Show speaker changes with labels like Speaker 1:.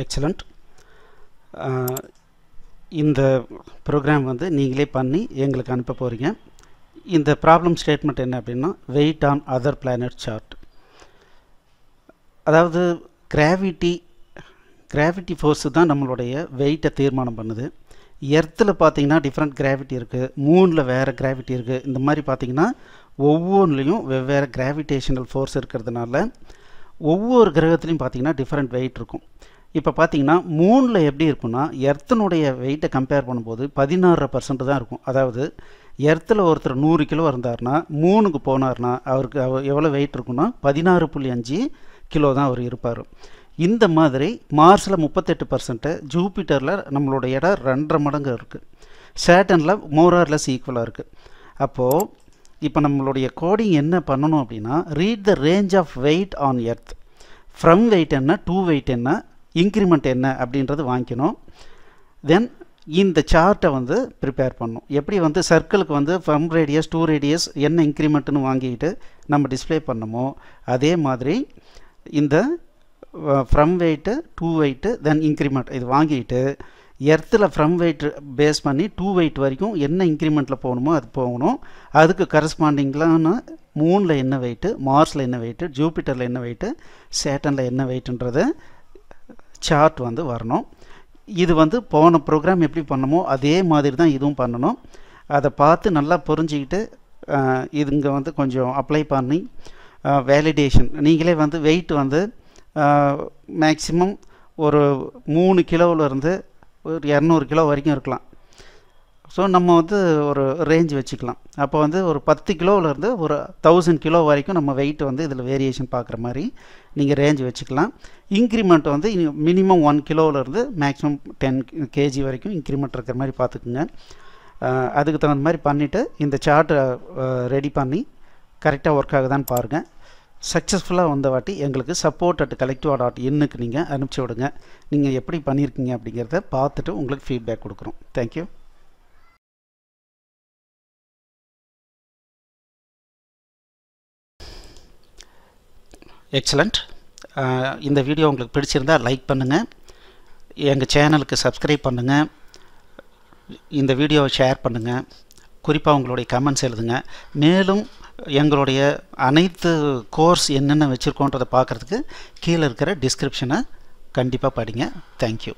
Speaker 1: excellent இந்த program வந்து நீங்களே பண்ணி எங்களுக்கு அனுப்ப போகிறீங்க இந்த ப்ராப்ளம் ஸ்டேட்மெண்ட் என்ன அப்படின்னா weight on other planet chart அதாவது கிராவிட்டி கிராவிட்டி ஃபோர்ஸு தான் நம்மளுடைய வெயிட்டை தீர்மானம் பண்ணுது எர்த்தில் பார்த்தீங்கன்னா டிஃப்ரெண்ட் கிராவிட்டி இருக்குது மூனில் வேறு கிராவிட்டி இருக்குது இந்த மாதிரி பார்த்தீங்கன்னா ஒவ்வொன்றுலேயும் வெவ்வேறு கிராவிடேஷனல் ஃபோர்ஸ் இருக்கிறதுனால ஒவ்வொரு கிரகத்துலையும் பார்த்தீங்கன்னா டிஃப்ரெண்ட் வெயிட் இருக்கும் இப்போ பார்த்தீங்கன்னா மூணில் எப்படி இருக்குன்னா எர்த்தனுடைய வெயிட்டை கம்பேர் பண்ணும்போது பதினாறு பர்சன்ட் தான் இருக்கும் அதாவது எர்த்தில் ஒருத்தர் நூறு கிலோ இருந்தார்னா மூணுக்கு போனார்னா அவருக்கு அவர் எவ்வளோ வெயிட் இருக்குன்னா பதினாறு புள்ளி அஞ்சு கிலோ தான் அவர் இருப்பார் இந்த மாதிரி மார்ஸில் முப்பத்தெட்டு பர்சன்ட்டு ஜூபிட்டரில் நம்மளோட இடம் ரெண்டரை மடங்கு இருக்குது சேட்டனில் மோரார்லெஸ் ஈக்குவலாக இருக்குது அப்போது இப்போ நம்மளுடைய கோடிங் என்ன பண்ணணும் அப்படின்னா read the range of weight on earth from weight என்ன டூ வெயிட் என்ன இன்க்ரிமெண்ட் என்ன அப்படின்றது வாங்கிக்கணும் தென் இந்த சார்ட்டை வந்து ப்ரிப்பேர் பண்ணும் எப்படி வந்து சர்க்கிளுக்கு வந்து ஃபம் ரேடியஸ் டூ ரேடியஸ் என்ன இன்க்ரிமெண்ட்டுன்னு வாங்கிட்டு நம்ம டிஸ்பிளே பண்ணமோ அதே மாதிரி இந்த from weight to weight then increment இது வாங்கிட்டு எர்த்தில் ஃப்ரம் வெயிட் பேஸ் பண்ணி டூ வெயிட் வரைக்கும் என்ன இன்க்ரிமெண்ட்டில் போகணுமோ அது போகணும் அதுக்கு கரஸ்பாண்டிங்லான மூனில் என்ன வெயிட்டு மார்ஸில் என்ன வெயிட்டு ஜூப்பிட்டரில் என்ன வெயிட்டு சேட்டனில் என்ன வெயிட்டுன்றது சார்ட் வந்து வரணும் இது வந்து போன ப்ரோக்ராம் எப்படி பண்ணமோ அதே மாதிரி தான் இதுவும் பண்ணணும் அதை பார்த்து நல்லா புரிஞ்சுக்கிட்டு இதுங்க வந்து கொஞ்சம் அப்ளை பண்ணி வேலிடேஷன் நீங்களே வந்து வெயிட் வந்து மேக்ஸிமம் ஒரு மூணு கிலோவிலேருந்து ஒரு இரநூறு கிலோ வரைக்கும் இருக்கலாம் ஸோ நம்ம வந்து ஒரு ரேஞ்ச் வச்சுக்கலாம் அப்போ வந்து ஒரு பத்து கிலோவிலேருந்து ஒரு தௌசண்ட் கிலோ வரைக்கும் நம்ம வெயிட் வந்து இதில் வேரியேஷன் பார்க்குற மாதிரி நீங்கள் ரேஞ்ச் வச்சுக்கலாம் இன்க்ரிமெண்ட் வந்து மினிமம் ஒன் கிலோவிலேருந்து மேக்ஸிமம் டென் கேஜி வரைக்கும் இன்க்ரிமெண்ட் இருக்கிற மாதிரி பார்த்துக்குங்க அதுக்கு தகுந்த மாதிரி பண்ணிவிட்டு இந்த சார்ட்டை ரெடி பண்ணி கரெக்டாக ஒர்க் ஆகுதான்னு பாருங்கள் சக்ஸஸ்ஃபுல்லாக வந்த வாட்டி எங்களுக்கு சப்போர்ட் அட் கலெக்டிவ் டாட் இன்னுக்கு நீங்கள் அனுப்பிச்சி விடுங்க நீங்கள் எப்படி பண்ணியிருக்கீங்க அப்படிங்கிறத பார்த்துட்டு உங்களுக்கு ஃபீட்பேக் கொடுக்குறோம் தேங்க்யூ எக்ஸலண்ட் இந்த வீடியோ உங்களுக்கு பிடிச்சிருந்தால் லைக் பண்ணுங்கள் எங்கள் சேனலுக்கு சப்ஸ்கிரைப் பண்ணுங்கள் இந்த வீடியோவை ஷேர் பண்ணுங்கள் குறிப்பாக உங்களுடைய கமெண்ட்ஸ் எழுதுங்க மேலும் எங்களுடைய அனைத்து கோர்ஸ் என்னென்ன வச்சுருக்கோன்றதை பார்க்குறதுக்கு கீழே இருக்கிற டிஸ்கிரிப்ஷனை கண்டிப்பாக படிங்க தேங்க்யூ